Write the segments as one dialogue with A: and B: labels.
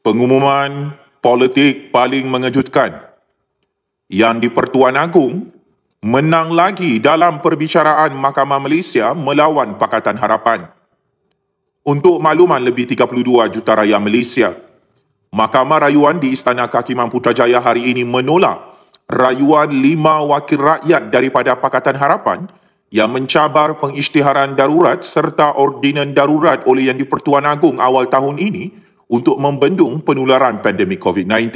A: pengumuman politik paling mengejutkan yang di Pertuan Agung menang lagi dalam perbicaraan Mahkamah Malaysia melawan Pakatan Harapan. Untuk makluman lebih 32 juta rakyat Malaysia, Mahkamah Rayuan di Istana Kehakiman Putrajaya hari ini menolak rayuan lima wakil rakyat daripada Pakatan Harapan yang mencabar pengisytiharan darurat serta ordinan darurat oleh yang di Pertuan Agung awal tahun ini untuk membendung penularan pandemik COVID-19.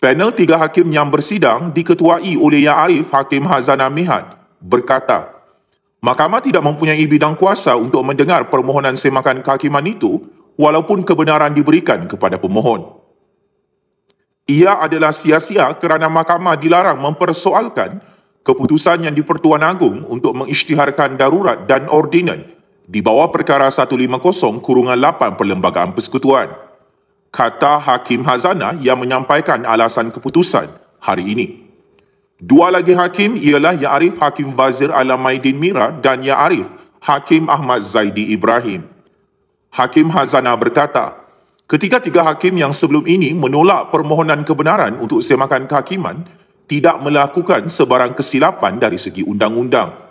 A: Panel tiga hakim yang bersidang diketuai oleh Yang Arif Hakim Hazana Mihat berkata, Mahkamah tidak mempunyai bidang kuasa untuk mendengar permohonan semakan kehakiman itu walaupun kebenaran diberikan kepada pemohon. Ia adalah sia-sia kerana mahkamah dilarang mempersoalkan keputusan yang di-Pertuan Agung untuk mengisytiharkan darurat dan ordinan di bawah perkara 150 kurungan 8 Perlembagaan Persekutuan. Kata Hakim Hazana yang menyampaikan alasan keputusan hari ini. Dua lagi hakim ialah Ya Arif Hakim Wazir Alamaidin Mira dan Ya Arif Hakim Ahmad Zaidi Ibrahim. Hakim Hazana berkata, ketika tiga hakim yang sebelum ini menolak permohonan kebenaran untuk semakan kehakiman, tidak melakukan sebarang kesilapan dari segi undang-undang.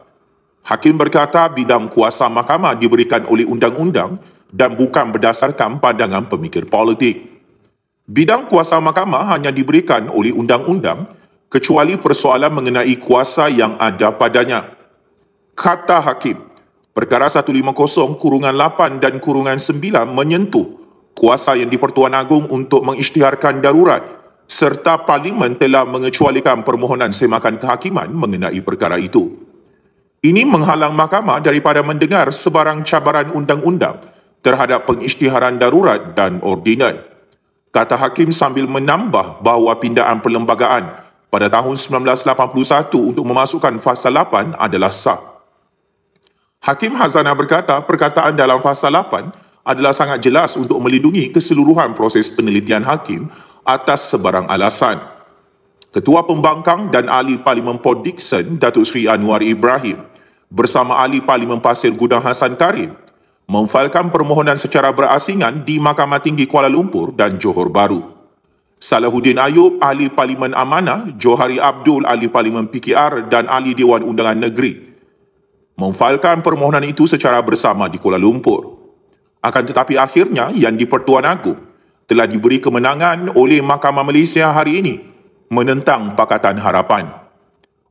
A: Hakim berkata bidang kuasa mahkamah diberikan oleh undang-undang dan bukan berdasarkan pandangan pemikir politik. Bidang kuasa mahkamah hanya diberikan oleh undang-undang kecuali persoalan mengenai kuasa yang ada padanya. Kata Hakim, perkara 150 kurungan 8 dan kurungan 9 menyentuh kuasa yang di-Pertuan Agong untuk mengisytiharkan darurat serta Parlimen telah mengecualikan permohonan semakan kehakiman mengenai perkara itu. Ini menghalang mahkamah daripada mendengar sebarang cabaran undang-undang terhadap pengisytiharan darurat dan ordinan. Kata hakim sambil menambah bahawa pindaan perlembagaan pada tahun 1981 untuk memasukkan fasa 8 adalah sah. Hakim Hazana berkata perkataan dalam fasa 8 adalah sangat jelas untuk melindungi keseluruhan proses penelitian hakim atas sebarang alasan. Ketua Pembangkang dan Ahli Parlimen Port Dixon, Datuk Sri Anwar Ibrahim, bersama ahli Parlimen Pasir Gudang Hasan Karim memfailkan permohonan secara berasingan di Mahkamah Tinggi Kuala Lumpur dan Johor Baru. Salahuddin Ayub, ahli Parlimen Amanah, Johari Abdul, ahli Parlimen PKR dan ahli Dewan Undangan Negeri memfailkan permohonan itu secara bersama di Kuala Lumpur. Akan tetapi akhirnya yang di Pertuan Agung telah diberi kemenangan oleh Mahkamah Malaysia hari ini menentang Pakatan Harapan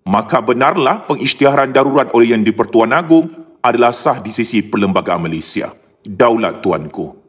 A: maka benarlah pengisytiharan darurat oleh Yang di-Pertuan Agong adalah sah di sisi Perlembagaan Malaysia. Daulat Tuanku.